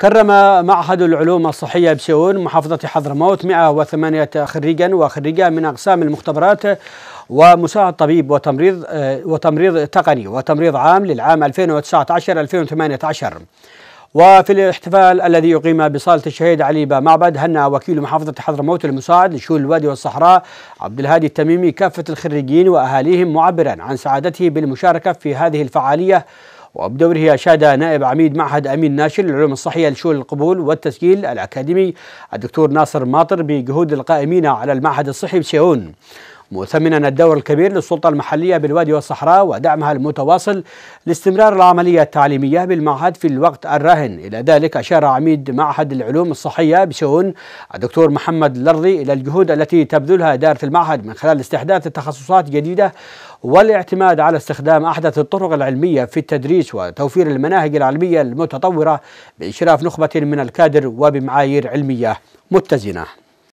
كرم معهد العلوم الصحية بسيون محافظة حضرموت 108 خريجا وخريجة من أقسام المختبرات ومساعد طبيب وتمريض آه، وتمريض تقني وتمريض عام للعام 2019 2018 وفي الاحتفال الذي يقيم بصالة الشهيد علي بمعبد هنأ وكيل محافظة حضرموت المساعد لشؤون الوادي والصحراء عبد الهادي التميمي كافة الخريجين وأهاليهم معبرا عن سعادته بالمشاركة في هذه الفعالية وبدوره أشاد نائب عميد معهد أمين ناشر للعلوم الصحية لشؤون القبول والتسجيل الأكاديمي الدكتور ناصر ماطر بجهود القائمين على المعهد الصحي بسيون مثمنا الدور الكبير للسلطة المحلية بالوادي والصحراء ودعمها المتواصل لاستمرار العملية التعليمية بالمعهد في الوقت الراهن إلى ذلك أشار عميد معهد العلوم الصحية بشؤون الدكتور محمد لرضي إلى الجهود التي تبذلها إدارة المعهد من خلال استحداث تخصصات جديدة والاعتماد على استخدام أحدث الطرق العلمية في التدريس وتوفير المناهج العلمية المتطورة بإشراف نخبة من الكادر وبمعايير علمية متزنة